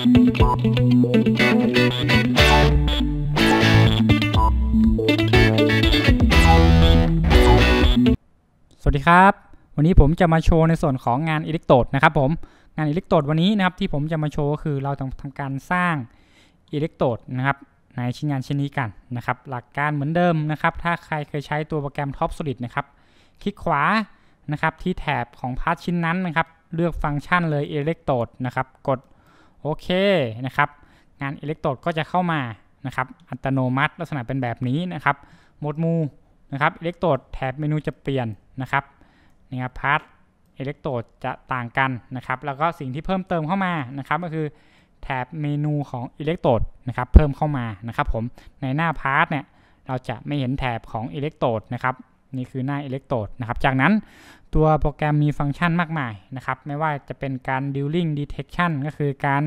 สวัสดีครับ วันนี้ผมจะมาโชว์ในส่วนของงานอิเล็กโตดนะครับผม งานอิเล็กโตดวันนี้นะครับที่ผมจะมาโชว์ก็คือเราต้องทำการสร้างอิเล็กโตดนะครับในชิ้นงานชิ้นนี้กันนะครับ หลักการเหมือนเดิมนะครับ ถ้าใครเคยใช้ตัวโปรแกรม Top Solid นะครับ คลิกขวานะครับที่แถบของพาร์ทชิ้นนั้นนะครับเลือกฟังก์ชันเลยอิเล็กโตดนะครับกดโอเค นะครับ งานอิเล็กโตรดก็จะเข้ามานะครับ อัตโนมัติ ลักษณะเป็นแบบนี้นะครับหมดมูนะครับ อิเล็กโตรดแถบเมนูจะเปลี่ยนนะครับ นี่ครับ พาร์ทอิเล็กโตรดจะต่างกันนะครับ แล้วก็สิ่งที่เพิ่มเติมเข้ามานะครับ ก็คือแถบเมนูของอิเล็กโตรด นะครับ เพิ่มเข้ามานะครับผม ในหน้าพาร์ทเนี่ย เราจะไม่เห็นแถบของอิเล็กโตรด นะครับนี่คือหน้าอิเล็กโตรดนะครับ จากนั้นตัวโปรแกรมมีฟังก์ชันมากมายนะครับ ไม่ว่าจะเป็นการดิวลิงดีเทคชันก็คือการ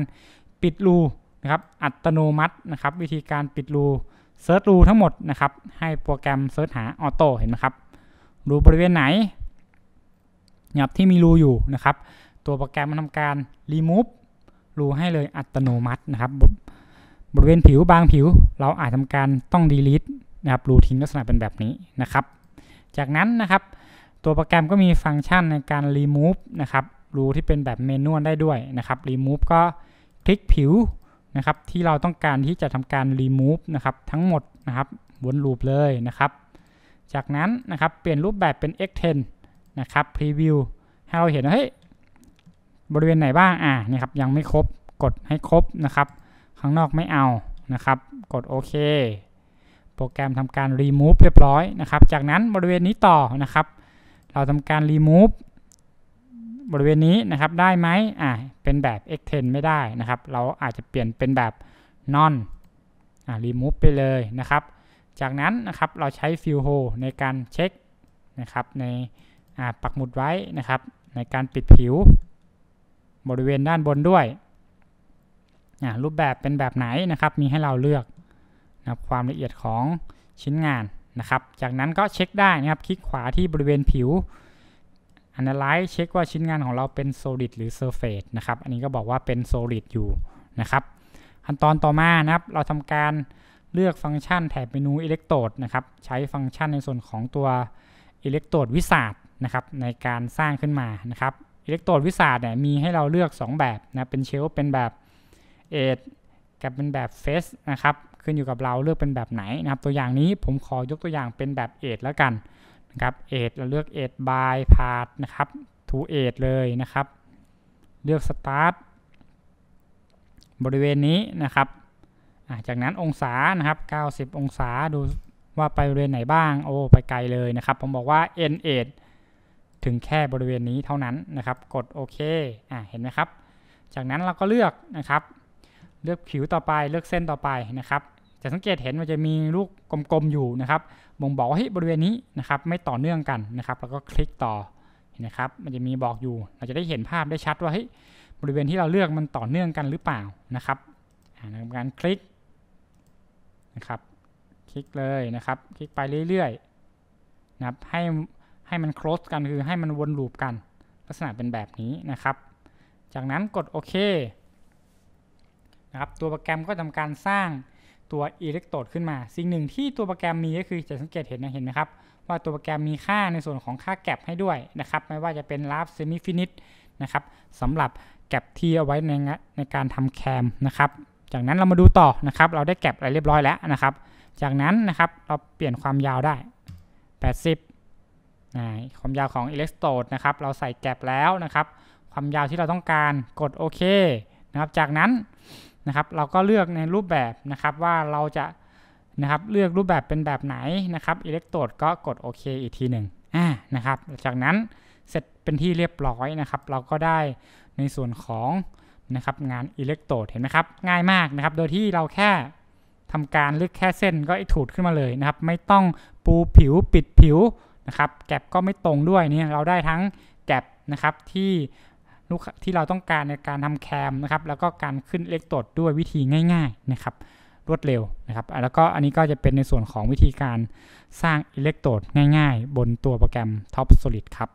ปิดรูนะครับ อัตโนมัตินะครับ วิธีการปิดรูเซิร์ชรูทั้งหมดนะครับ ให้โปรแกรมเซิร์ชหาออโต้เห็นไหมครับรูบริเวณไหนหยับที่มีรูอยู่นะครับ ตัวโปรแกรมมันทำการรีมูฟรูให้เลยอัตโนมัตินะครับ บริเวณผิวบางผิว เราอาจทำการต้องดีลิทนะครับรูทิ้งลักษณะเป็นแบบนี้นะครับจากนั้นนะครับ ตัวโปรแกรมก็มีฟังก์ชันในการ remove นะครับรูที่เป็นแบบเมนวลได้ด้วยนะครับ remove ก็คลิกผิวนะครับที่เราต้องการที่จะทำการ remove นะครับทั้งหมดนะครับวนลูปเลยนะครับ จากนั้นนะครับเปลี่ยนรูปแบบเป็น x10 นะครับ preview ให้เราเห็นว่าเฮ้ยบริเวณไหนบ้างอ่านี่ครับยังไม่ครบ กดให้ครบนะครับข้างนอกไม่เอานะครับ กดโอเคโปรแกรมทำการ remove เรียบร้อยนะครับ จากนั้นบริเวณนี้ต่อนะครับ เราทำการ remove บริเวณนี้นะครับได้ไหมอ่าเป็นแบบ x n d ไม่ได้นะครับ เราอาจจะเปลี่ยนเป็นแบบ non อ่า remove ไปเลยนะครับ จากนั้นนะครับ เราใช้ fill hole ในการเช็คนะครับใน อ่า ปักหมุดไว้นะครับ ในการปิดผิวบริเวณด้านบนด้วย อ่ารูปแบบเป็นแบบไหนนะครับ มีให้เราเลือกนะครับความละเอียดของชิ้นงานนะครับ จากนั้นก็เช็คได้นะครับ คลิกขวาที่บริเวณผิว Analyze เช็คว่าชิ้นงานของเราเป็น Solid หรือ Surface นะครับ อันนี้ก็บอกว่าเป็น Solid อยู่นะครับขั้นตอนต่อมานะครับเราทำการเลือกฟังก์ชันแถบเมนู Electrode นะครับ ใช้ฟังก์ชันในส่วนของตัว Electrode วิส a r นะครับ ในการสร้างขึ้นมานะครับ Electrode วิส a r เนี่ยมีให้เราเลือก 2 แบบนะเป็นเชลเป็นแบบกเป็นแบบเฟสนะครับขึ้นอยู่กับเราเลือกเป็นแบบไหนนะครับตัวอย่างนี้ผมขอยกตัวอย่างเป็นแบบเอทแล้วกันนะครับเอทเราเลือกเอทบายพาดนะครับทูเอทเลยนะครับ เลือกสตาร์ทบริเวณนี้นะครับจากนั้นองศานะครับ 90 องศาดูว่าไปบริเวณไหนบ้างโอ้ไปไกลเลยนะครับ ผมบอกว่า n เอทถึงแค่บริเวณนี้เท่านั้นนะครับ กดโอเคอ่าเห็นไหมครับ จากนั้นเราก็เลือกนะครับเลือกผิวต่อไปเลือกเส้นต่อไปนะครับ จะสังเกตเห็นมันจะมีลูกกลมๆอยู่นะครับบ่งบอกว่าเฮ้ยบริเวณนี้นะครับ ไม่ต่อเนื่องกันนะครับ แล้วก็คลิกต่อนะครับ มันจะมีบอกอยู่เราจะได้เห็นภาพได้ชัดว่าเฮ้ยบริเวณที่เราเลือกมันต่อเนื่องกันหรือเปล่านะครับทำการคลิกนะครับคลิกเลยนะครับ คลิกไปเรื่อยๆนะครับให้ให้มัน close กันคือให้มันวนลูปกันลักษณะเป็นแบบนี้นะครับ จากนั้นกดโอเคะครับตัวโปรแกรมก็ทำการสร้างตัวอิเล็กโตรดขึ้นมา สิ่งหนึ่งที่ตัวโปรแกรมมีก็คือจะสังเกตเห็นนะเห็นไหมครับ ว่าตัวโปรแกรมมีค่าในส่วนของค่าแก็บให้ด้วยนะครับ ไม่ว่าจะเป็นลาฟเซมิฟินิตนะครับสำหรับแก็บที่เอาไว้ในในการทำแคมนะครับ จากนั้นเรามาดูต่อนะครับ เราได้แก็บอะไรเรียบร้อยแล้วนะครับ จากนั้นนะครับเราเปลี่ยนความยาวได้ 80นะความยาวของอิเล็กโตรดนะครับเราใส่แก็บแล้วนะครับ ความยาวที่เราต้องการกดโอเคนะครับจากนั้นนะครับเราก็เลือกในรูปแบบนะครับว่าเราจะนะครับเลือกรูปแบบเป็นแบบไหนนะครับอิเล็กโตรดก็กดโอเคอีกทีหนึ่งอ่านะครับจากนั้นเสร็จเป็นที่เรียบร้อยนะครับเราก็ได้ในส่วนของนะครับงานอิเล็กโตรดเห็นไหมครับ ง่ายมากนะครับโดยที่เราแค่ทำการเลือกแค่เส้นก็ถูดขึ้นมาเลยนะครับ ไม่ต้องปูผิวปิดผิวนะครับแกลบก็ไม่ตรงด้วยนี่เราได้ทั้งแกลบนะครับที่ลูกที่เราต้องการในการทำแคมนะครับ แล้วก็การขึ้นเล็กตดด้วยวิธีง่ายๆ นะครับ รวดเร็วนะครับ แล้วก็อันนี้ก็จะเป็นในส่วนของวิธีการสร้างอิเล็กโตรดง่ายๆ บนตัวโปรแกรม Top Solid ครับ